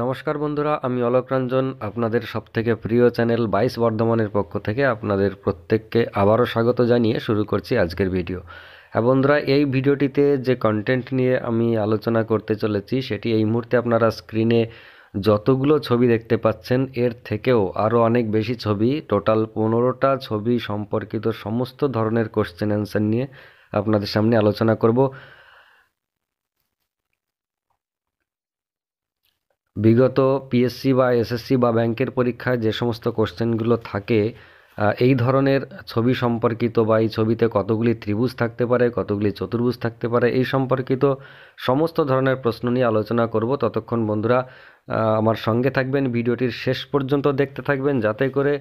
নমস্কার বন্ধুরা আমি অলোক রঞ্জন আপনাদের সবথেকে প্রিয় চ্যানেল বাইশ বর্ধমানের পক্ষ থেকে আপনাদের প্রত্যেককে আবারও স্বাগত জানিয়ে শুরু করছি আজকের ভিডিও হ্যাঁ বন্ধুরা এই ভিডিওটিতে যে কন্টেন্ট নিয়ে আমি আলোচনা করতে চলেছি সেটি এই মুহূর্তে আপনারা স্ক্রিনে যতগুলো ছবি দেখতে পাচ্ছেন এর থেকেও আরও অনেক বেশি ছবি টোটাল পনেরোটা ছবি সম্পর্কিত সমস্ত ধরনের কোশ্চেন অ্যান্সার নিয়ে আপনাদের সামনে আলোচনা করব বিগত পিএসসি বা এসএসসি বা ব্যাংকের পরীক্ষায় যে সমস্ত কোশ্চেনগুলো থাকে এই ধরনের ছবি সম্পর্কিত বা এই ছবিতে কতগুলি ত্রিভুজ থাকতে পারে কতগুলি চতুর্ভুজ থাকতে পারে এই সম্পর্কিত সমস্ত ধরনের প্রশ্ন নিয়ে আলোচনা করব ততক্ষণ বন্ধুরা আমার সঙ্গে থাকবেন ভিডিওটির শেষ পর্যন্ত দেখতে থাকবেন যাতে করে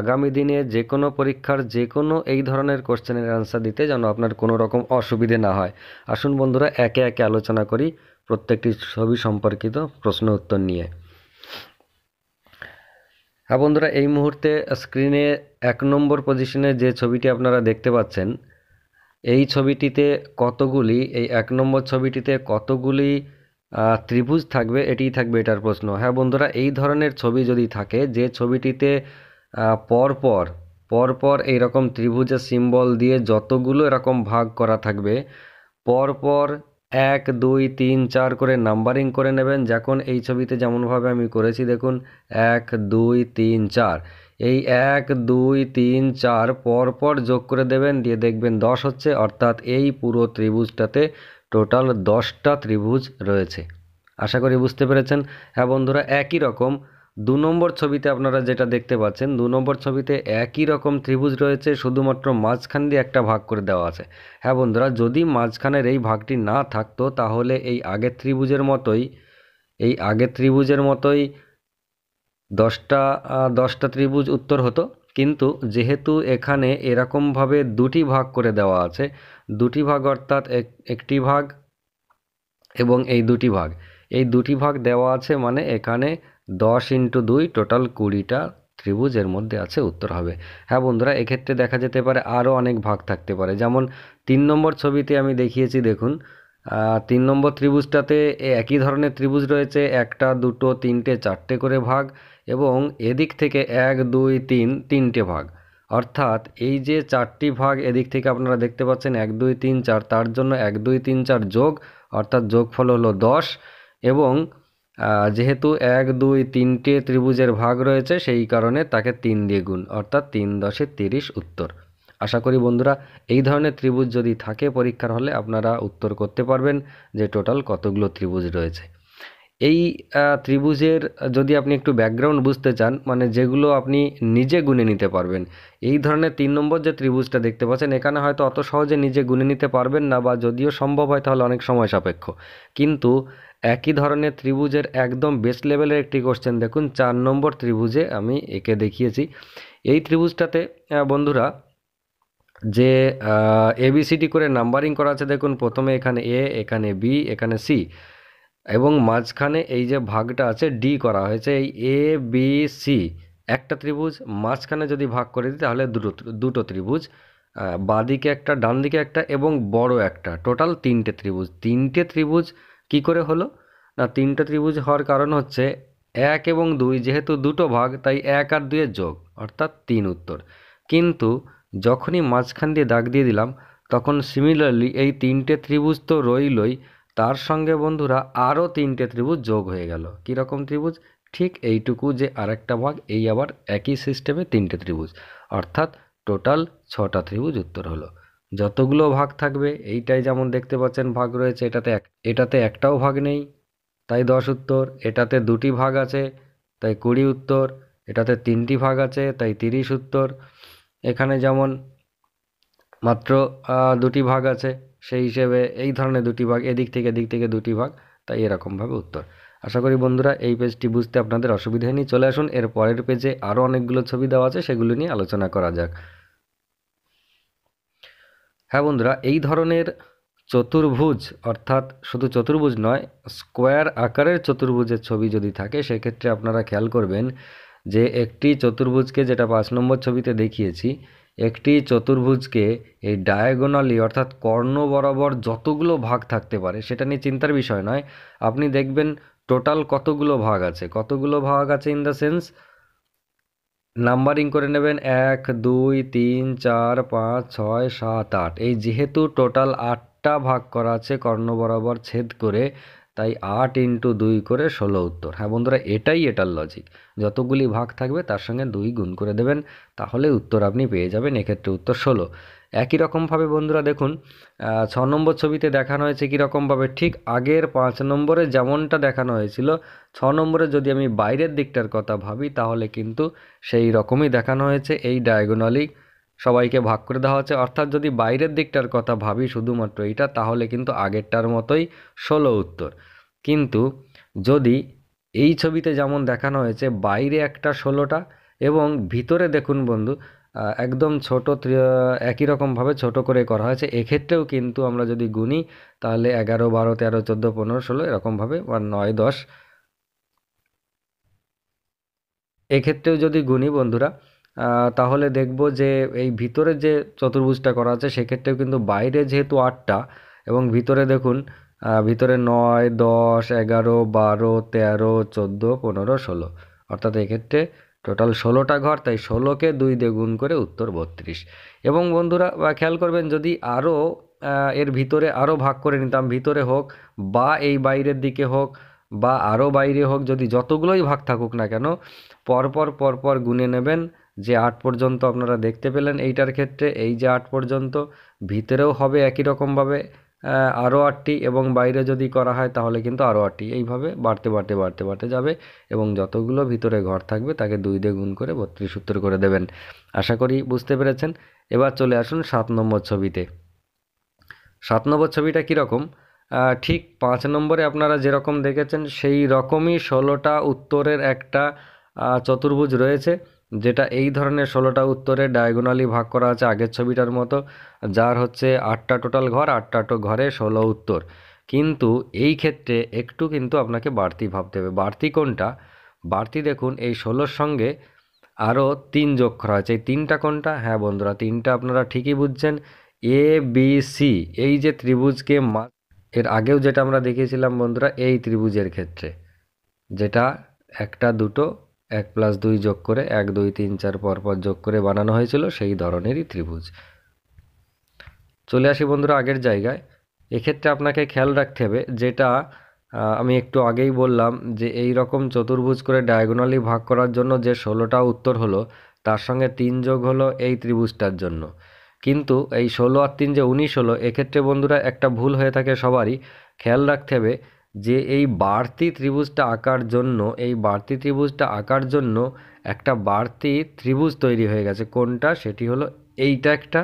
আগামী দিনে যে কোনো পরীক্ষার যে কোনো এই ধরনের কোশ্চেনের অ্যান্সার দিতে যেন আপনার কোনো রকম অসুবিধে না হয় আসুন বন্ধুরা একে একে আলোচনা করি প্রত্যেকটি ছবি সম্পর্কিত প্রশ্ন উত্তর নিয়ে হ্যাঁ বন্ধুরা এই মুহূর্তে স্ক্রিনে এক নম্বর পজিশনে যে ছবিটি আপনারা দেখতে পাচ্ছেন এই ছবিটিতে কতগুলি এই এক নম্বর ছবিটিতে কতগুলি ত্রিভুজ থাকবে এটিই থাকবে এটার প্রশ্ন হ্যাঁ বন্ধুরা এই ধরনের ছবি যদি থাকে যে ছবিটিতে পরপর পরপর এইরকম ত্রিভুজের সিম্বল দিয়ে যতগুলো এরকম ভাগ করা থাকবে পরপর এক দুই তিন চার করে নাম্বারিং করে নেবেন যখন এই ছবিতে যেমনভাবে আমি করেছি দেখুন এক দুই তিন চার এই এক দুই তিন চার পরপর যোগ করে দেবেন দিয়ে দেখবেন দশ হচ্ছে অর্থাৎ এই পুরো ত্রিভুজটাতে টোটাল দশটা ত্রিভুজ রয়েছে আশা করি বুঝতে পেরেছেন হ্যাঁ বন্ধুরা একই রকম দু নম্বর ছবিতে আপনারা যেটা দেখতে পাচ্ছেন দু নম্বর ছবিতে একই রকম ত্রিভুজ রয়েছে শুধুমাত্র মাঝখান দিয়ে একটা ভাগ করে দেওয়া আছে হ্যাঁ বন্ধুরা যদি মাঝখানের এই ভাগটি না থাকতো তাহলে এই আগের ত্রিভুজের মতোই এই আগের ত্রিভুজের মতোই দশটা দশটা ত্রিভুজ উত্তর হতো কিন্তু যেহেতু এখানে এরকমভাবে দুটি ভাগ করে দেওয়া আছে দুটি ভাগ অর্থাৎ একটি ভাগ এবং এই দুটি ভাগ এই দুটি ভাগ দেওয়া আছে মানে এখানে দশ ইন্টু দুই টোটাল কুড়িটা ত্রিভুজের মধ্যে আছে উত্তর হবে হ্যাঁ বন্ধুরা এক্ষেত্রে দেখা যেতে পারে আরও অনেক ভাগ থাকতে পারে যেমন তিন নম্বর ছবিতে আমি দেখিয়েছি দেখুন তিন নম্বর ত্রিভুজটাতে একই ধরনের ত্রিভুজ রয়েছে একটা দুটো তিনটে চারটে করে ভাগ এবং এদিক থেকে এক দুই তিন তিনটে ভাগ অর্থাৎ এই যে চারটি ভাগ এদিক থেকে আপনারা দেখতে পাচ্ছেন এক দুই তিন চার তার জন্য এক দুই তিন চার যোগ অর্থাৎ যোগফল হলো দশ এবং যেহেতু এক দুই তিনটে ত্রিভুজের ভাগ রয়েছে সেই কারণে তাকে তিন দিয়ে গুণ অর্থাৎ তিন দশে তিরিশ উত্তর আশা করি বন্ধুরা এই ধরনের ত্রিভুজ যদি থাকে পরীক্ষার হলে আপনারা উত্তর করতে পারবেন যে টোটাল কতগুলো ত্রিভুজ রয়েছে এই ত্রিভুজের যদি আপনি একটু ব্যাকগ্রাউন্ড বুঝতে চান মানে যেগুলো আপনি নিজে গুনে নিতে পারবেন এই ধরনের তিন নম্বর যে ত্রিভুজটা দেখতে পাচ্ছেন এখানে হয়তো অত সহজে নিজে গুনে নিতে পারবেন না বা যদিও সম্ভব হয় তাহলে অনেক সময় সাপেক্ষ কিন্তু একই ধরনের ত্রিভুজের একদম বেস্ট লেভেলের একটি কোশ্চেন দেখুন চার নম্বর ত্রিভুজে আমি একে দেখিয়েছি এই ত্রিভুজটাতে বন্ধুরা যে এবিসিডি করে নাম্বারিং করা আছে দেখুন প্রথমে এখানে এ এখানে বি এখানে সি এবং মাঝখানে এই যে ভাগটা আছে ডি করা হয়েছে এই এ বি সি একটা ত্রিভুজ মাঝখানে যদি ভাগ করে দিই তাহলে দুটো দুটো ত্রিভুজ বাঁদিকে একটা ডান দিকে একটা এবং বড় একটা টোটাল তিনটে ত্রিভুজ তিনটে ত্রিভুজ কি করে হলো না তিনটা ত্রিভুজ হওয়ার কারণ হচ্ছে এক এবং দুই যেহেতু দুটো ভাগ তাই এক আর দুইয়ের যোগ অর্থাৎ তিন উত্তর কিন্তু যখনই মাঝখান দিয়ে দাগ দিয়ে দিলাম তখন সিমিলারলি এই তিনটে ত্রিভুজ তো রইলই তার সঙ্গে বন্ধুরা আরও তিনটে ত্রিভুজ যোগ হয়ে গেল কীরকম ত্রিভুজ ঠিক এইটুকু যে আরেকটা ভাগ এই আবার একই সিস্টেমে তিনটে ত্রিভুজ অর্থাৎ টোটাল ছটা ত্রিভুজ উত্তর হলো যতগুলো ভাগ থাকবে এইটাই যেমন দেখতে পাচ্ছেন ভাগ রয়েছে এটাতে এক এটাতে একটাও ভাগ নেই তাই দশ উত্তর এটাতে দুটি ভাগ আছে তাই কুড়ি উত্তর এটাতে তিনটি ভাগ আছে তাই তিরিশ উত্তর এখানে যেমন মাত্র দুটি ভাগ আছে সেই হিসেবে এই ধরনের দুটি ভাগ এদিক থেকে এদিক থেকে দুটি ভাগ তাই এরকমভাবে উত্তর আশা করি বন্ধুরা এই পেজটি বুঝতে আপনাদের অসুবিধা নিয়ে চলে আসুন এর পরের পেজে আরও অনেকগুলো ছবি দেওয়া আছে সেগুলো নিয়ে আলোচনা করা যাক হ্যাঁ বন্ধুরা এই ধরনের চতুর্ভুজ অর্থাৎ শুধু চতুর্ভুজ নয় স্কোয়ার আকারের চতুর্ভুজের ছবি যদি থাকে সেক্ষেত্রে আপনারা খেয়াল করবেন যে একটি চতুর্ভুজকে যেটা পাঁচ নম্বর ছবিতে দেখিয়েছি একটি চতুর্ভুজকে এই ডায়াগোনালি অর্থাৎ কর্ণ বরাবর যতগুলো ভাগ থাকতে পারে সেটা নিয়ে চিন্তার বিষয় নয় আপনি দেখবেন টোটাল কতগুলো ভাগ আছে কতগুলো ভাগ আছে ইন দ্য সেন্স নাম্বারিং করে নেবেন এক দুই তিন চার পাঁচ ছয় সাত আট এই যেহেতু টোটাল আটটা ভাগ করা আছে কর্ণ বরাবর ছেদ করে তাই আট ইন্টু দুই করে ষোলো উত্তর হ্যাঁ বন্ধুরা এটাই এটার লজিক যতগুলি ভাগ থাকবে তার সঙ্গে দুই গুণ করে দেবেন তাহলে উত্তর আপনি পেয়ে যাবেন এক্ষেত্রে উত্তর ষোলো একই রকমভাবে বন্ধুরা দেখুন ছ নম্বর ছবিতে দেখানো হয়েছে কীরকমভাবে ঠিক আগের পাঁচ নম্বরে যেমনটা দেখানো হয়েছিল ছ নম্বরে যদি আমি বাইরের দিকটার কথা ভাবি তাহলে কিন্তু সেই রকমই দেখানো হয়েছে এই ডায়াগোনালি সবাইকে ভাগ করে দেওয়া হচ্ছে অর্থাৎ যদি বাইরের দিকটার কথা ভাবি শুধুমাত্র এটা তাহলে কিন্তু আগেরটার মতোই ষোলো উত্তর কিন্তু যদি এই ছবিতে যেমন দেখানো হয়েছে বাইরে একটা ষোলোটা এবং ভিতরে দেখুন বন্ধু একদম ছোট একই রকমভাবে ছোট করে করা হয়েছে এক্ষেত্রেও কিন্তু আমরা যদি গুনি তাহলে এগারো বারো তেরো চোদ্দো পনেরো ষোলো এরকমভাবে বা নয় দশ এক্ষেত্রেও যদি গুনি বন্ধুরা তাহলে দেখব যে এই ভিতরে যে চতুর্ভুজটা করা আছে সেক্ষেত্রেও কিন্তু বাইরে যেহেতু আটটা এবং ভিতরে দেখুন ভিতরে নয় দশ এগারো বারো তেরো চোদ্দো পনেরো ষোলো অর্থাৎ এক্ষেত্রে টোটাল ষোলোটা ঘর তাই ষোলোকে দুই দিয়ে গুণ করে উত্তর বত্রিশ এবং বন্ধুরা খেয়াল করবেন যদি আরও এর ভিতরে আরও ভাগ করে নিতাম ভিতরে হোক বা এই বাইরের দিকে হোক বা আরও বাইরে হোক যদি যতগুলোই ভাগ থাকুক না কেন পরপর পরপর গুনে নেবেন যে আট পর্যন্ত আপনারা দেখতে পেলেন এইটার ক্ষেত্রে এই যে আট পর্যন্ত ভিতরেও হবে একই রকমভাবে আরও আটটি এবং বাইরে যদি করা হয় তাহলে কিন্তু আরও আটটি এইভাবে বাড়তে বাড়তে বাড়তে বাড়তে যাবে এবং যতগুলো ভিতরে ঘর থাকবে তাকে দুই দিয়ে গুণ করে বত্রিশ উত্তর করে দেবেন আশা করি বুঝতে পেরেছেন এবার চলে আসুন সাত নম্বর ছবিতে সাত নম্বর ছবিটা কীরকম ঠিক পাঁচ নম্বরে আপনারা যেরকম দেখেছেন সেই রকমই ষোলোটা উত্তরের একটা চতুর্ভুজ রয়েছে যেটা এই ধরনের ষোলোটা উত্তরে ডায়াগোনালি ভাগ করা আছে আগের ছবিটার মতো যার হচ্ছে আটটা টোটাল ঘর আটটা টো ঘরে ষোলো উত্তর কিন্তু এই ক্ষেত্রে একটু কিন্তু আপনাকে বাড়তি ভাবতে হবে বাড়তি কোনটা বাড়তি দেখুন এই ষোলোর সঙ্গে আরও তিন যোগ করা হয়েছে এই তিনটা কোনটা হ্যাঁ বন্ধুরা তিনটা আপনারা ঠিকই বুঝছেন এ বি সি এই যে ত্রিভুজকে মা এর আগেও যেটা আমরা দেখিয়েছিলাম বন্ধুরা এই ত্রিভুজের ক্ষেত্রে যেটা একটা দুটো এক প্লাস দুই যোগ করে এক দুই তিন চার পরপর যোগ করে বানানো হয়েছিল সেই ধরনেরই ত্রিভুজ চলে আসি বন্ধুরা আগের জায়গায় এক্ষেত্রে আপনাকে খেয়াল রাখতে হবে যেটা আমি একটু আগেই বললাম যে এই রকম চতুর্ভুজ করে ডায়াগোনালি ভাগ করার জন্য যে ষোলোটা উত্তর হলো তার সঙ্গে তিন যোগ হলো এই ত্রিভুজটার জন্য কিন্তু এই ষোলো আর তিন যে উনিশ হলো এক্ষেত্রে বন্ধুরা একটা ভুল হয়ে থাকে সবারই খেয়াল রাখতে হবে যে এই বাড়তি ত্রিভুজটা আঁকার জন্য এই বাড়তি ত্রিভুজটা আঁকার জন্য একটা বাড়তি ত্রিভুজ তৈরি হয়ে গেছে কোনটা সেটি হলো এইটা একটা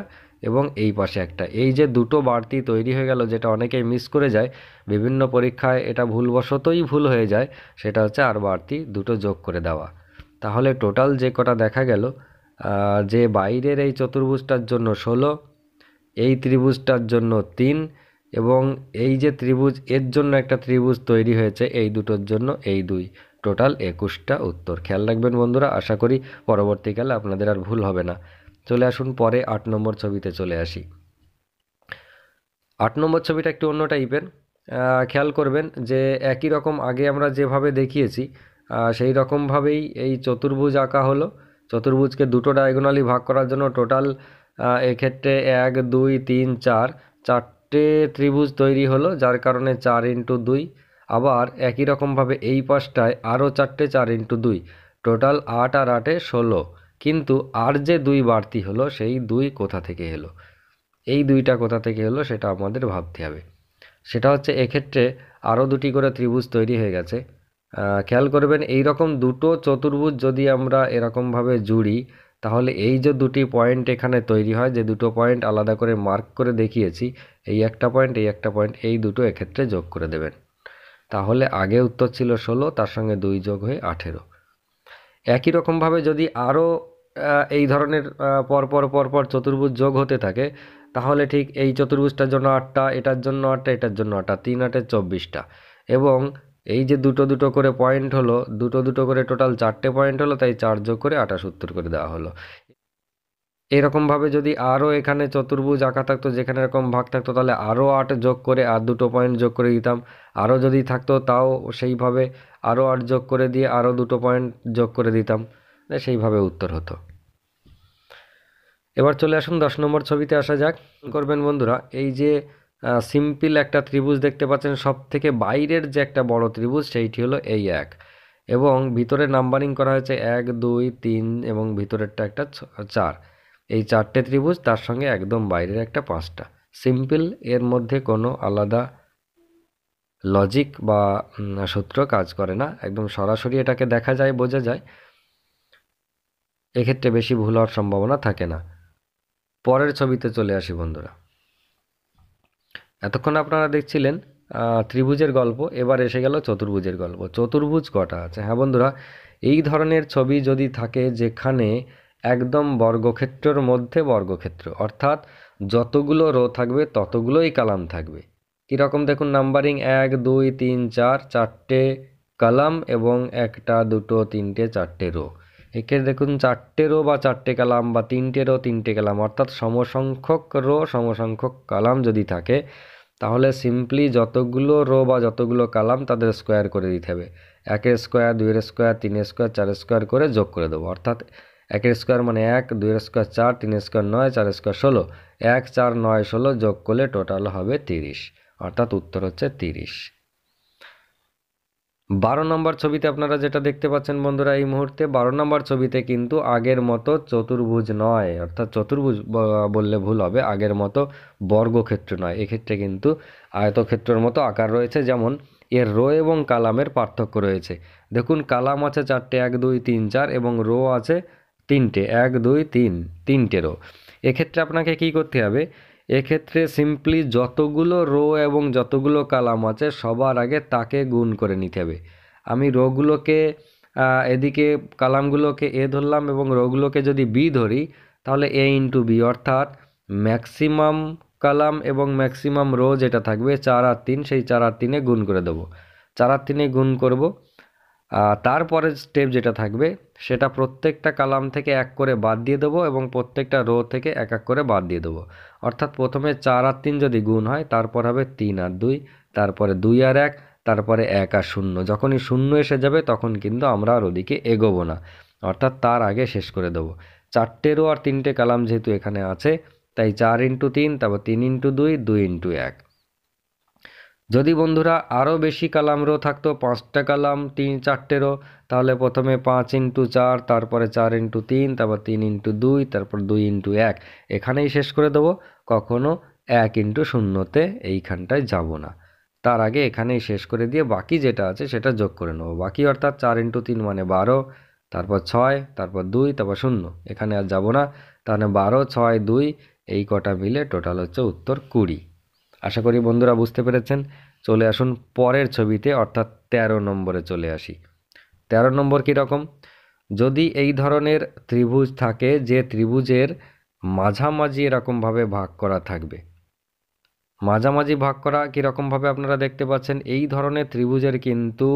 এবং এই পাশে একটা এই যে দুটো বাড়তি তৈরি হয়ে গেল যেটা অনেকেই মিস করে যায় বিভিন্ন পরীক্ষায় এটা ভুলবশতই ভুল হয়ে যায় সেটা হচ্ছে আর বাড়তি দুটো যোগ করে দেওয়া তাহলে টোটাল যে কটা দেখা গেল যে বাইরের এই চতুর্ভুজটার জন্য ষোলো এই ত্রিভুজটার জন্য তিন এবং এই যে ত্রিভুজ এর জন্য একটা ত্রিভুজ তৈরি হয়েছে এই দুটোর জন্য এই দুই টোটাল একুশটা উত্তর খেয়াল রাখবেন বন্ধুরা আশা করি পরবর্তীকালে আপনাদের আর ভুল হবে না চলে আসুন পরে আট নম্বর ছবিতে চলে আসি আট নম্বর ছবিটা একটু অন্য টাইপের খেয়াল করবেন যে একই রকম আগে আমরা যেভাবে দেখিয়েছি সেই রকমভাবেই এই চতুর্ভুজ আঁকা হলো চতুর্ভুজকে দুটো ডায়গোনালি ভাগ করার জন্য টোটাল এক্ষেত্রে এক দুই তিন চার চার চারটে ত্রিভুজ তৈরি হলো যার কারণে চার ইন্টু দুই আবার একই রকমভাবে এই পাশটায় আরও চারটে চার ইন্টু দুই টোটাল আট আর আটে ষোলো কিন্তু আর যে দুই বাড়তি হলো সেই দুই কোথা থেকে এলো এই দুইটা কোথা থেকে এলো সেটা আমাদের ভাবতে হবে সেটা হচ্ছে এক্ষেত্রে আরও দুটি করে ত্রিভুজ তৈরি হয়ে গেছে খেয়াল করবেন এই রকম দুটো চতুর্ভুজ যদি আমরা এরকমভাবে জুড়ি তাহলে এই যে দুটি পয়েন্ট এখানে তৈরি হয় যে দুটো পয়েন্ট আলাদা করে মার্ক করে দেখিয়েছি এই একটা পয়েন্ট এই একটা পয়েন্ট এই দুটো এক্ষেত্রে যোগ করে দেবেন তাহলে আগে উত্তর ছিল ষোলো তার সঙ্গে দুই যোগ হয়ে আঠেরো একই রকমভাবে যদি আরও এই ধরনের পরপর পরপর চতুর্ভুজ যোগ হতে থাকে তাহলে ঠিক এই চতুর্ভুজটার জন্য আটটা এটার জন্য আটটা এটার জন্য আটটা তিন আটের চব্বিশটা এবং এই যে দুটো দুটো করে পয়েন্ট হলো দুটো দুটো করে টোটাল চারটে পয়েন্ট হলো তাই চার যোগ করে উত্তর করে দেওয়া হলো এরকমভাবে যদি আরও এখানে চতুর্ভুজ আঁকা থাকতো যেখানে এরকম ভাগ থাকতো তাহলে আরও আট যোগ করে আর দুটো পয়েন্ট যোগ করে দিতাম আরও যদি থাকতো তাও সেইভাবে আরও আট যোগ করে দিয়ে আরও দুটো পয়েন্ট যোগ করে দিতাম সেইভাবে উত্তর হতো এবার চলে আসুন দশ নম্বর ছবিতে আসা যাক করবেন বন্ধুরা এই যে সিম্পল একটা ত্রিভুজ দেখতে পাচ্ছেন সব থেকে বাইরের যে একটা বড় ত্রিভুজ সেইটি হলো এই এক এবং ভিতরে নাম্বারিং করা হয়েছে এক দুই তিন এবং ভিতরেরটা একটা চার এই চারটে ত্রিভুজ তার সঙ্গে একদম বাইরের একটা পাঁচটা সিম্পল এর মধ্যে কোনো আলাদা লজিক বা সূত্র কাজ করে না একদম সরাসরি এটাকে দেখা যায় বোঝা যায় এক্ষেত্রে বেশি ভুল হওয়ার সম্ভাবনা থাকে না পরের ছবিতে চলে আসি বন্ধুরা এতক্ষণ আপনারা দেখছিলেন ত্রিভুজের গল্প এবার এসে গেল চতুর্ভুজের গল্প চতুর্ভুজ কটা আছে হ্যাঁ বন্ধুরা এই ধরনের ছবি যদি থাকে যেখানে একদম বর্গক্ষেত্রের মধ্যে বর্গক্ষেত্র অর্থাৎ যতগুলো রো থাকবে ততগুলোই কালাম থাকবে কীরকম দেখুন নাম্বারিং এক দুই তিন চার চারটে কালাম এবং একটা দুটো তিনটে চারটে রো একে দেখুন চারটে রো বা চারটে কালাম বা তিনটে রো তিনটে কালাম অর্থাৎ সমসংখ্যক রো সমসংখ্যক কালাম যদি থাকে তাহলে সিম্পলি যতগুলো রো বা যতগুলো কালাম তাদের স্কোয়ার করে দিতে হবে একের স্কোয়ার দুইয়ের স্কোয়ার তিনের স্কোয়ার চার স্কোয়ার করে যোগ করে দেবো অর্থাৎ একের স্কোয়ার মানে এক দুইয়ের স্কোয়ার চার তিনের স্কোয়ার নয় চার স্কোয়ার ষোলো এক চার নয় ষোলো যোগ করলে টোটাল হবে তিরিশ অর্থাৎ উত্তর হচ্ছে তিরিশ বারো নম্বর ছবিতে আপনারা যেটা দেখতে পাচ্ছেন বন্ধুরা এই মুহূর্তে বারো নম্বর ছবিতে কিন্তু আগের মতো চতুর্ভুজ নয় অর্থাৎ চতুর্ভুজ বললে ভুল হবে আগের মতো বর্গক্ষেত্র নয় এক্ষেত্রে কিন্তু আয়তক্ষেত্রের মতো আকার রয়েছে যেমন এর রো এবং কালামের পার্থক্য রয়েছে দেখুন কালাম আছে চারটে এক দুই তিন চার এবং রো আছে তিনটে এক দুই তিন তিনটে রো এক্ষেত্রে আপনাকে কি করতে হবে এক্ষেত্রে সিম্পলি যতগুলো রো এবং যতগুলো কালাম আছে সবার আগে তাকে গুণ করে নিতে হবে আমি রোগুলোকে এদিকে কালামগুলোকে এ ধরলাম এবং রোগুলোকে যদি বি ধরি তাহলে এ ইন্টু বি অর্থাৎ ম্যাক্সিমাম কালাম এবং ম্যাক্সিমাম রো যেটা থাকবে চার আর তিন সেই চার আর তিনে গুণ করে দেবো চার আর তিনে গুণ করবো তারপরে স্টেপ যেটা থাকবে সেটা প্রত্যেকটা কালাম থেকে এক করে বাদ দিয়ে দেবো এবং প্রত্যেকটা রো থেকে এক এক করে বাদ দিয়ে দেবো অর্থাৎ প্রথমে চার আর তিন যদি গুণ হয় তারপর হবে তিন আর দুই তারপরে দুই আর এক তারপরে এক আর শূন্য যখনই শূন্য এসে যাবে তখন কিন্তু আমরা আর ওদিকে এগোবো না অর্থাৎ তার আগে শেষ করে দেবো চারটে রো আর তিনটে কালাম যেহেতু এখানে আছে তাই চার ইন্টু তিন তারপর তিন ইন্টু দুই দুই ইন্টু এক যদি বন্ধুরা আরও বেশি কালামরও থাকতো পাঁচটা কালাম তিন চারটেরও তাহলে প্রথমে পাঁচ ইন্টু চার তারপরে চার ইন্টু তিন তারপর তিন ইন্টু দুই তারপর দুই ইন্টু এক এখানেই শেষ করে দেবো কখনও এক ইন্টু শূন্যতে এইখানটায় যাব না তার আগে এখানেই শেষ করে দিয়ে বাকি যেটা আছে সেটা যোগ করে নেবো বাকি অর্থাৎ চার ইন্টু তিন মানে বারো তারপর ছয় তারপর দুই তারপর শূন্য এখানে আর যাব না তাহলে বারো ছয় দুই এই কটা মিলে টোটাল হচ্ছে উত্তর কুড়ি আশা করি বন্ধুরা বুঝতে পেরেছেন চলে আসুন পরের ছবিতে অর্থাৎ ১৩ নম্বরে চলে আসি ১৩ নম্বর কীরকম যদি এই ধরনের ত্রিভুজ থাকে যে ত্রিভুজের মাঝামাঝি এরকমভাবে ভাগ করা থাকবে মাঝামাঝি ভাগ করা কীরকমভাবে আপনারা দেখতে পাচ্ছেন এই ধরনের ত্রিভুজের কিন্তু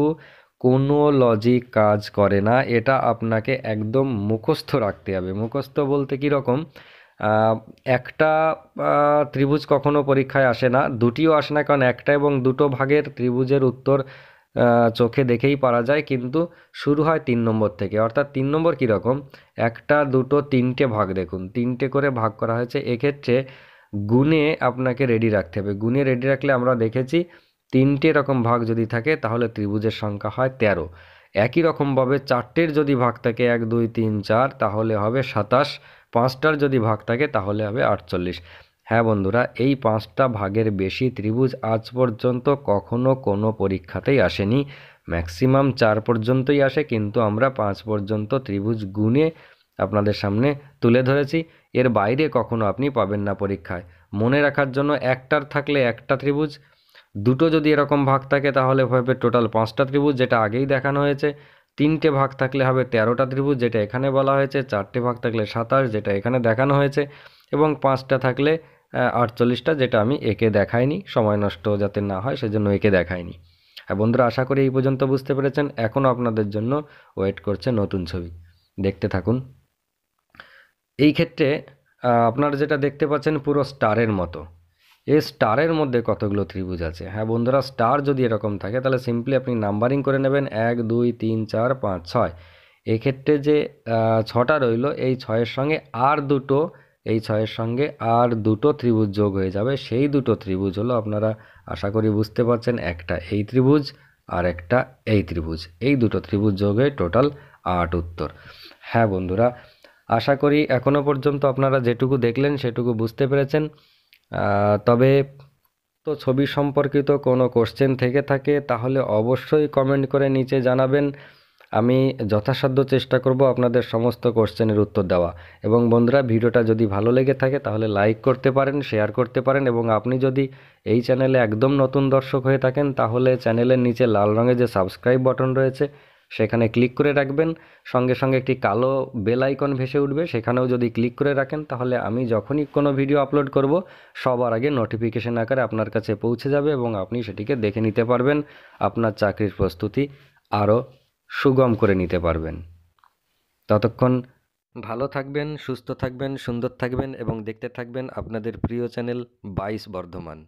কোনো লজিক কাজ করে না এটা আপনাকে একদম মুখস্থ রাখতে হবে মুখস্থ বলতে কীরকম রকম একটা ত্রিভুজ কখনো পরীক্ষায় আসে না দুটিও আসে না কারণ একটা এবং দুটো ভাগের ত্রিভুজের উত্তর চোখে দেখেই পারা যায় কিন্তু শুরু হয় তিন নম্বর থেকে অর্থাৎ তিন নম্বর কীরকম একটা দুটো তিনটে ভাগ দেখুন তিনটে করে ভাগ করা হয়েছে এক্ষেত্রে গুণে আপনাকে রেডি রাখতে হবে গুণে রেডি রাখলে আমরা দেখেছি তিনটে রকম ভাগ যদি থাকে তাহলে ত্রিভুজের সংখ্যা হয় তেরো একই রকমভাবে চারটের যদি ভাগ থাকে এক দুই তিন চার তাহলে হবে সাতাশ পাঁচটার যদি ভাগ থাকে তাহলে হবে আটচল্লিশ হ্যাঁ বন্ধুরা এই পাঁচটা ভাগের বেশি ত্রিভুজ আজ পর্যন্ত কখনো কোনো পরীক্ষাতেই আসেনি ম্যাক্সিমাম চার পর্যন্তই আসে কিন্তু আমরা পাঁচ পর্যন্ত ত্রিভুজ গুণে আপনাদের সামনে তুলে ধরেছি এর বাইরে কখনো আপনি পাবেন না পরীক্ষায় মনে রাখার জন্য একটার থাকলে একটা ত্রিভুজ দুটো যদি এরকম ভাগ থাকে তাহলে হবে টোটাল পাঁচটা ত্রিভুজ যেটা আগেই দেখানো হয়েছে তিনটে ভাগ থাকলে হবে তেরোটা ত্রিভুজ যেটা এখানে বলা হয়েছে চারটে ভাগ থাকলে সাতাশ যেটা এখানে দেখানো হয়েছে এবং পাঁচটা থাকলে আটচল্লিশটা যেটা আমি একে দেখাইনি সময় নষ্ট যাতে না হয় সেজন্য একে দেখাইনি হ্যাঁ বন্ধুরা আশা করি এই পর্যন্ত বুঝতে পেরেছেন এখনও আপনাদের জন্য ওয়েট করছে নতুন ছবি দেখতে থাকুন এই ক্ষেত্রে আপনারা যেটা দেখতে পাচ্ছেন পুরো স্টারের মতো এই স্টারের মধ্যে কতগুলো ত্রিভুজ আছে হ্যাঁ বন্ধুরা স্টার যদি এরকম থাকে তাহলে সিম্পলি আপনি নাম্বারিং করে নেবেন এক দুই তিন চার পাঁচ ছয় এক্ষেত্রে যে ছটা রইল এই ছয়ের সঙ্গে আর দুটো এই ছয়ের সঙ্গে আর দুটো ত্রিভুজ যোগ হয়ে যাবে সেই দুটো ত্রিভুজ হলো আপনারা আশা করি বুঝতে পারছেন একটা এই ত্রিভুজ আর একটা এই ত্রিভুজ এই দুটো ত্রিভুজ যোগ হয়ে টোটাল আট উত্তর হ্যাঁ বন্ধুরা আশা করি এখনও পর্যন্ত আপনারা যেটুকু দেখলেন সেটুকু বুঝতে পেরেছেন তবে তো ছবি সম্পর্কিত কোনো কোশ্চেন থেকে থাকে তাহলে অবশ্যই কমেন্ট করে নিচে জানাবেন আমি যথাসাধ্য চেষ্টা করব আপনাদের সমস্ত কোশ্চেনের উত্তর দেওয়া এবং বন্ধুরা ভিডিওটা যদি ভালো লেগে থাকে তাহলে লাইক করতে পারেন শেয়ার করতে পারেন এবং আপনি যদি এই চ্যানেলে একদম নতুন দর্শক হয়ে থাকেন তাহলে চ্যানেলের নিচে লাল রঙে যে সাবস্ক্রাইব বাটন রয়েছে সেখানে ক্লিক করে রাখবেন সঙ্গে সঙ্গে একটি কালো বেল আইকন ভেসে উঠবে সেখানেও যদি ক্লিক করে রাখেন তাহলে আমি যখনই কোনো ভিডিও আপলোড করব সবার আগে নোটিফিকেশন আকারে আপনার কাছে পৌঁছে যাবে এবং আপনি সেটিকে দেখে নিতে পারবেন আপনার চাকরির প্রস্তুতি আরও সুগম করে নিতে পারবেন ততক্ষণ ভালো থাকবেন সুস্থ থাকবেন সুন্দর থাকবেন এবং দেখতে থাকবেন আপনাদের প্রিয় চ্যানেল বাইশ বর্ধমান